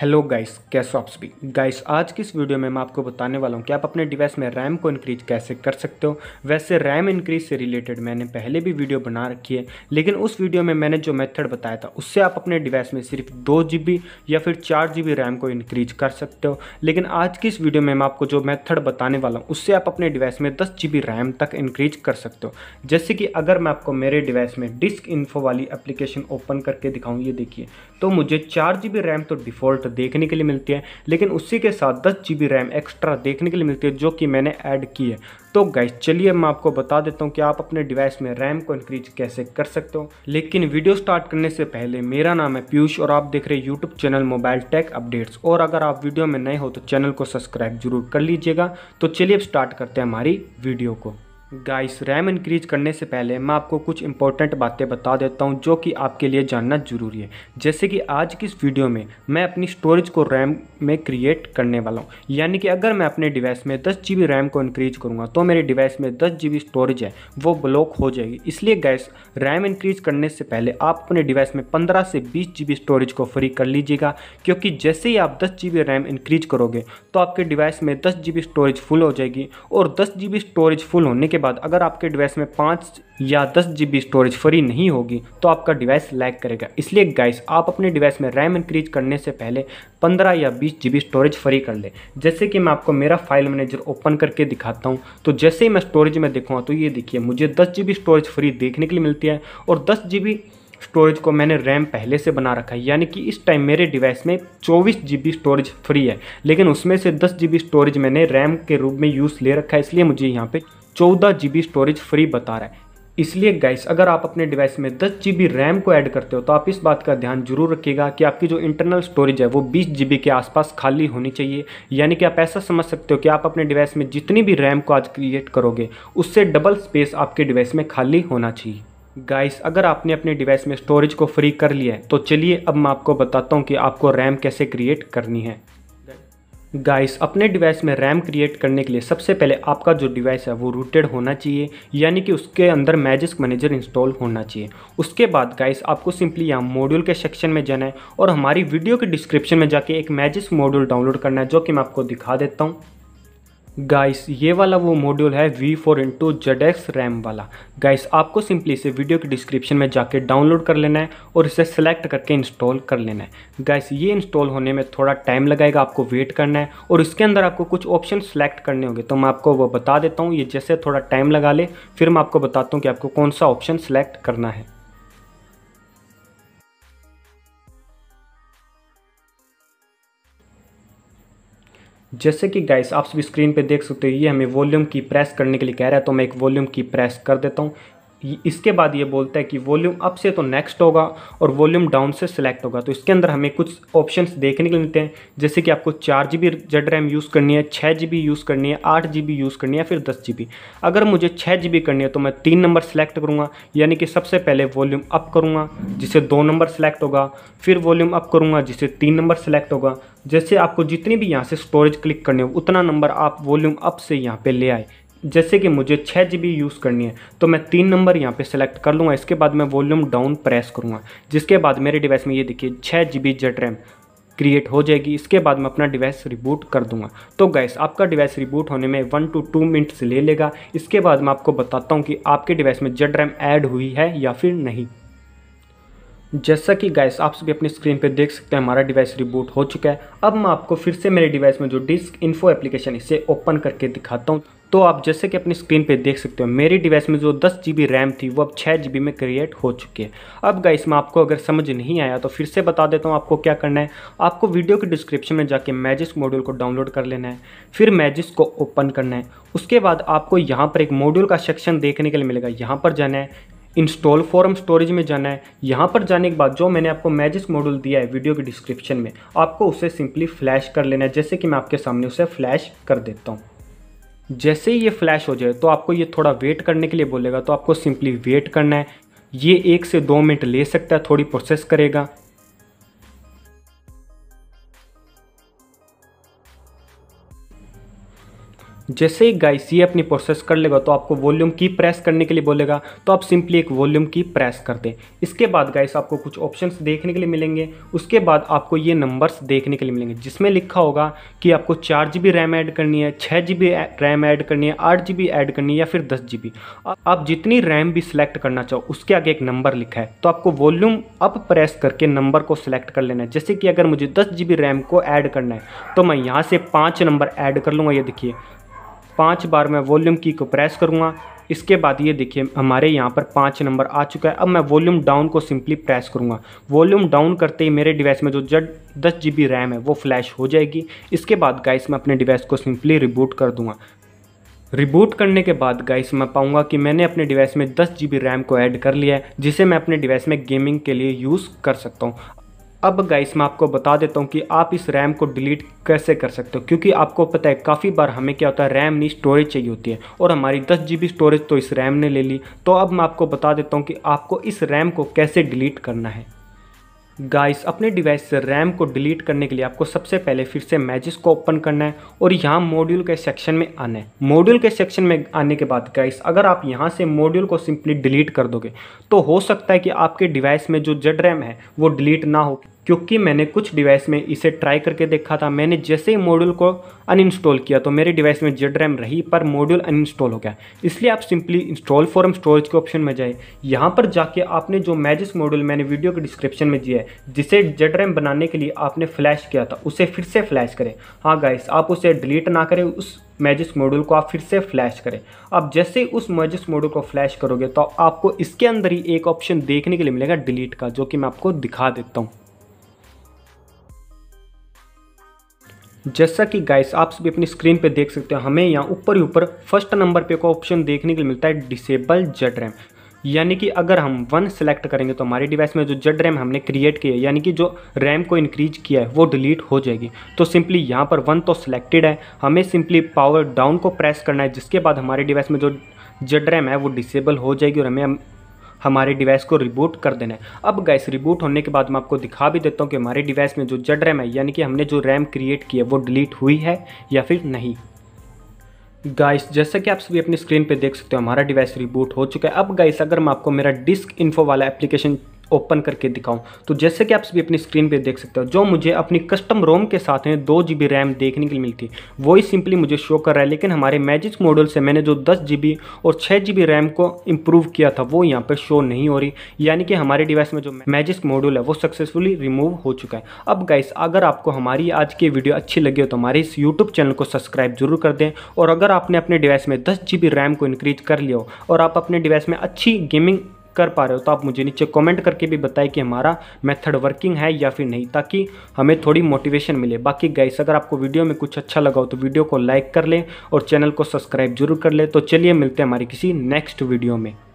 hello guys कैसे आप सभी गाइस आज की इस वीडियो में मैं आपको बताने वाला हूँ कि आप अपने डिवाइस में रैम को इंक्रीज कैसे कर सकते हो वैसे रैम इंक्रीज से रिलेटेड मैंने पहले भी वीडियो बना रखी है लेकिन उस वीडियो में मैंने जो मेथड बताया था उससे आप अपने डिवाइस में सिर्फ दो जी या फिर चार जी रैम को इंक्रीज कर सकते हो लेकिन आज की इस वीडियो में मैं आपको जो मैथड बताने वाला हूँ उससे आप अपने डिवाइस में दस जी रैम तक इंक्रीज कर सकते हो जैसे कि अगर मैं आपको मेरे डिवाइस में डिस्क इन्फो वाली एप्लीकेशन ओपन करके दिखाऊँ ये देखिए तो मुझे चार रैम तो डिफ़ॉल्ट देखने के लिए मिलती है लेकिन उसी के साथ दस जी रैम एक्स्ट्रा देखने के लिए मिलती है जो कि मैंने ऐड की है तो गाइस चलिए मैं आपको बता देता हूँ कि आप अपने डिवाइस में रैम को इंक्रीज कैसे कर सकते हो लेकिन वीडियो स्टार्ट करने से पहले मेरा नाम है पीयूष और आप देख रहे हैं YouTube channel mobile tech updates और अगर आप वीडियो में नए हो तो चैनल को सब्सक्राइब जरूर कर लीजिएगा तो चलिए अब स्टार्ट करते हैं हमारी वीडियो को गाइस रैम इंक्रीज करने से पहले मैं आपको कुछ इंपॉर्टेंट बातें बता देता हूं जो कि आपके लिए जानना ज़रूरी है जैसे कि आज की इस वीडियो में मैं अपनी स्टोरेज को रैम में क्रिएट करने वाला हूं यानी कि अगर मैं अपने डिवाइस में दस जी रैम को इंक्रीज करूंगा तो मेरे डिवाइस में दस जी स्टोरेज है वो ब्लॉक हो जाएगी इसलिए गैस रैम इंक्रीज करने से पहले आप अपने डिवाइस में पंद्रह से बीस जी स्टोरेज को फ्री कर लीजिएगा क्योंकि जैसे ही आप दस जी रैम इंक्रीज करोगे तो आपके डिवाइस में दस जी स्टोरेज फुल हो जाएगी और दस जी स्टोरेज फुल होने के बाद अगर आपके डिवाइस में पाँच या दस जी स्टोरेज फ्री नहीं होगी तो आपका डिवाइस लैग करेगा इसलिए गाइस आप अपने डिवाइस में रैम इंक्रीज करने से पहले 15 या 20 जी स्टोरेज फ्री कर ले जैसे कि मैं आपको मेरा फाइल मैनेजर ओपन करके दिखाता हूँ तो जैसे ही मैं स्टोरेज में देखूँगा तो ये देखिए मुझे दस जी स्टोरेज फ्री देखने के लिए मिलती है और दस जी स्टोरेज को मैंने रैम पहले से बना रखा है यानी कि इस टाइम मेरे डिवाइस में चौबीस जी स्टोरेज फ्री है लेकिन उसमें से दस जी स्टोरेज मैंने रैम के रूप में यूज़ ले रखा है इसलिए मुझे यहाँ पर चौदह जी स्टोरेज फ्री बता रहा है इसलिए गाइस अगर आप अपने डिवाइस में दस जी रैम को ऐड करते हो तो आप इस बात का ध्यान जरूर रखिएगा कि आपकी जो इंटरनल स्टोरेज है वो बीस जी के आसपास खाली होनी चाहिए यानी कि आप ऐसा समझ सकते हो कि आप अपने डिवाइस में जितनी भी रैम को आज क्रिएट करोगे उससे डबल स्पेस आपके डिवाइस में खाली होना चाहिए गाइस अगर आपने अपने डिवाइस में स्टोरेज को फ्री कर लिया है तो चलिए अब मैं आपको बताता हूँ कि आपको रैम कैसे क्रिएट करनी है गाइस अपने डिवाइस में रैम क्रिएट करने के लिए सबसे पहले आपका जो डिवाइस है वो रूटेड होना चाहिए यानी कि उसके अंदर मैजिक मैनेजर इंस्टॉल होना चाहिए उसके बाद गाइस आपको सिंपली यहाँ मॉड्यूल के सेक्शन में जाना है और हमारी वीडियो के डिस्क्रिप्शन में जाके एक मैजिक मॉड्यूल डाउनलोड करना है जो कि मैं आपको दिखा देता हूँ गाइस ये वाला वो मॉड्यूल है V four into Z X RAM वाला गाइस आपको सिंपली इसे वीडियो के डिस्क्रिप्शन में जाके डाउनलोड कर लेना है और इसे सेलेक्ट करके इंस्टॉल कर लेना है गाइस ये इंस्टॉल होने में थोड़ा टाइम लगाएगा आपको वेट करना है और इसके अंदर आपको कुछ ऑप्शन सेलेक्ट करने होंगे तो मैं आपको वो बता देता हूँ ये जैसे थोड़ा टाइम लगा ले फिर मैं आपको बताता हूँ कि आपको कौन सा ऑप्शन सेलेक्ट करना है जैसे कि गाइस आप सभी स्क्रीन पे देख सकते हो ये हमें वॉल्यूम की प्रेस करने के लिए कह रहा है तो मैं एक वॉल्यूम की प्रेस कर देता हूँ इसके बाद ये बोलता है कि वॉल्यूम अप से तो नेक्स्ट होगा और वॉल्यूम डाउन से सिलेक्ट होगा तो इसके अंदर हमें कुछ ऑप्शंस देखने के मिलते हैं जैसे कि आपको चार G B Z RAM use करनी है छः जी बी यूज़ करनी है आठ जी बी यूज़ करनी है फिर दस जी बी अगर मुझे छः जी बी करनी है तो मैं तीन नंबर सेलेक्ट करूँगा यानी कि सबसे पहले वॉल्यूम अप करूँगा जिसे दो नंबर सेलेक्ट होगा फिर वॉल्यूम अप करूँगा जिसे तीन नंबर सेलेक्ट होगा जैसे आपको जितनी भी यहाँ से स्टोरेज क्लिक करनी हो उतना नंबर आप वॉल्यूम अप से यहाँ पर ले आए जैसे कि मुझे छः जी बी यूज़ करनी है तो मैं तीन नंबर यहाँ पे सेलेक्ट कर लूँगा इसके बाद मैं वॉल्यूम डाउन प्रेस करूँगा जिसके बाद मेरे डिवाइस में ये देखिए छः G B Z RAM create हो जाएगी इसके बाद मैं अपना डिवाइस रिबूट कर दूंगा तो गैस आपका डिवाइस रिबूट होने में वन टू टू मिनट्स ले लेगा इसके बाद मैं आपको बताता हूँ कि आपके डिवाइस में जेड रैम ऐड हुई है या फिर नहीं जैसा कि गैस आप सभी अपनी स्क्रीन पर देख सकते हैं हमारा डिवाइस रिबूट हो चुका है अब मैं आपको फिर से मेरे डिवाइस में जो डिस्क इन्फो एप्लीकेशन इसे ओपन करके दिखाता हूँ तो आप जैसे कि अपनी स्क्रीन पे देख सकते हो मेरी डिवाइस में जो दस जी रैम थी वो अब छः जी में क्रिएट हो चुकी है अब गाइस इसमें आपको अगर समझ नहीं आया तो फिर से बता देता हूँ आपको क्या करना है आपको वीडियो के डिस्क्रिप्शन में जाके मैजिस मॉड्यूल को डाउनलोड कर लेना है फिर मैजिस को ओपन करना है उसके बाद आपको यहाँ पर एक मॉड्यूल का सेक्शन देखने के लिए मिलेगा यहाँ पर जाना है इंस्टॉल फॉरम स्टोरेज में जाना है यहाँ पर जाने के बाद जो मैंने आपको मैजिस मॉड्यूल दिया है वीडियो के डिस्क्रिप्शन में आपको उसे सिंपली फ्लैश कर लेना है जैसे कि मैं आपके सामने उसे फ्लैश कर देता हूँ जैसे ही ये फ्लैश हो जाए तो आपको ये थोड़ा वेट करने के लिए बोलेगा तो आपको सिंपली वेट करना है ये एक से दो मिनट ले सकता है थोड़ी प्रोसेस करेगा जैसे ही गाइस ये अपनी प्रोसेस कर लेगा तो आपको वॉल्यूम की प्रेस करने के लिए बोलेगा तो आप सिंपली एक वॉल्यूम की प्रेस कर दें इसके बाद गाइस आपको कुछ ऑप्शंस देखने के लिए मिलेंगे उसके बाद आपको ये नंबर्स देखने के लिए मिलेंगे जिसमें लिखा होगा कि आपको चार जी बी रैम ऐड करनी है छः जी बी रैम ऐड करनी है आठ जी बी ऐड करनी है या फिर दस जी बी आप जितनी रैम भी सिलेक्ट करना चाहो उसके आगे एक नंबर लिखा है तो आपको वॉल्यूम अप प्रेस करके नंबर को सिलेक्ट कर लेना है जैसे कि अगर मुझे दस जी बी रैम को ऐड करना है तो मैं यहाँ से पाँच नंबर ऐड कर लूँगा ये देखिए पाँच बार मैं वॉल्यूम की को प्रेस करूँगा इसके बाद ये देखिए हमारे यहाँ पर पाँच नंबर आ चुका है अब मैं वॉल्यूम डाउन को सिंपली प्रेस करूँगा वॉल्यूम डाउन करते ही मेरे डिवाइस में जो जड दस जी बी रैम है वो फ्लैश हो जाएगी इसके बाद गाइस मैं अपने डिवाइस को सिंपली रिबूट कर दूँगा रिबूट करने के बाद गाइस मैं पाऊँगा कि मैंने अपने डिवाइस में दस जी रैम को ऐड कर लिया है जिसे मैं अपने डिवाइस में गेमिंग के लिए यूज़ कर सकता हूँ अब गाइस मैं आपको बता देता हूँ कि आप इस रैम को डिलीट कैसे कर सकते हो क्योंकि आपको पता है काफ़ी बार हमें क्या होता है रैम नहीं स्टोरेज चाहिए होती है और हमारी दस जी स्टोरेज तो इस रैम ने ले ली तो अब मैं आपको बता देता हूँ कि आपको इस रैम को कैसे डिलीट करना है गाइस अपने डिवाइस से रैम को डिलीट करने के लिए आपको सबसे पहले फिर से मैजिस को ओपन करना है और यहाँ मॉड्यूल के सेक्शन में आना है मॉड्यूल के सेक्शन में आने के बाद गाइस अगर आप यहाँ से मॉड्यूल को सिंपली डिलीट कर दोगे तो हो सकता है कि आपके डिवाइस में जो जेड रैम है वो डिलीट ना हो क्योंकि मैंने कुछ डिवाइस में इसे ट्राई करके देखा था मैंने जैसे ही मॉड्यूल को अनइंस्टॉल किया तो मेरे डिवाइस में जेड रैम रही पर मॉड्यूल अनइंस्टॉल हो गया इसलिए आप सिंपली इंस्टॉल फॉरम स्टोरेज के ऑप्शन में जाए यहाँ पर जाके आपने जो मैजिस मॉड्यूल मैंने वीडियो के डिस्क्रिप्शन में दिया है जिसे जेड रैम बनाने के लिए आपने फ्लैश किया था उसे फिर से फ्लैश करें हाँ गाइस आप उसे डिलीट ना करें उस मैजिस मॉड्यूल को आप फिर से फ्लैश करें आप जैसे ही उस मैजिस मॉड्यूल को फ्लैश करोगे तो आपको इसके अंदर ही एक ऑप्शन देखने के लिए मिलेगा डिलीट का जो कि मैं आपको दिखा देता हूँ जैसा कि गाइस आप सभी अपनी स्क्रीन पे देख सकते हो हमें यहाँ ऊपर ही ऊपर फर्स्ट नंबर पे का ऑप्शन देखने के लिए मिलता है डिसेबल जेड रैम यानी कि अगर हम वन सेलेक्ट करेंगे तो हमारे डिवाइस में जो जेड रैम हमने क्रिएट किया है यानी कि जो रैम को इंक्रीज किया है वो डिलीट हो जाएगी तो सिंपली यहाँ पर वन तो सिलेक्टेड है हमें सिंपली पावर डाउन को प्रेस करना है जिसके बाद हमारे डिवाइस में जो जेड रैम है वो डिसेबल हो जाएगी और हमें हमारे डिवाइस को रिबूट कर देना है अब गैस रिबूट होने के बाद मैं आपको दिखा भी देता हूँ कि हमारे डिवाइस में जो जड रैम है यानी कि हमने जो रैम क्रिएट की है वो डिलीट हुई है या फिर नहीं गाइस जैसा कि आप सभी अपनी स्क्रीन पे देख सकते हो हमारा डिवाइस रिबूट हो चुका है अब गाइस अगर मैं आपको मेरा डिस्क इन्फो वाला एप्लीकेशन ओपन करके दिखाऊँ तो जैसे कि आप सभी अपनी स्क्रीन पर देख सकते हो जो मुझे अपनी कस्टम रोम के साथ में दो जी रैम देखने के लिए मिलती वही सिंपली मुझे शो कर रहा है लेकिन हमारे मैजिक मॉडल से मैंने जो दस जी और छः जी रैम को इम्प्रूव किया था वो यहाँ पर शो नहीं हो रही यानी कि हमारे डिवाइस में जो मैजिक मॉडल है वो सक्सेसफुली रिमूव हो चुका है अब गाइस अगर आपको हमारी आज की वीडियो अच्छी लगी हो तो हमारे इस यूट्यूब चैनल को सब्सक्राइब जरूर कर दें और अगर आपने अपने डिवाइस में दस जी रैम को इंक्रीज कर लिया हो और आप अपने डिवाइस में अच्छी गेमिंग कर पा रहे हो तो आप मुझे नीचे कमेंट करके भी बताएं कि हमारा मेथड वर्किंग है या फिर नहीं ताकि हमें थोड़ी मोटिवेशन मिले बाकी गाइस अगर आपको वीडियो में कुछ अच्छा लगा हो तो वीडियो को लाइक कर लें और चैनल को सब्सक्राइब जरूर कर लें तो चलिए मिलते हैं हमारी किसी नेक्स्ट वीडियो में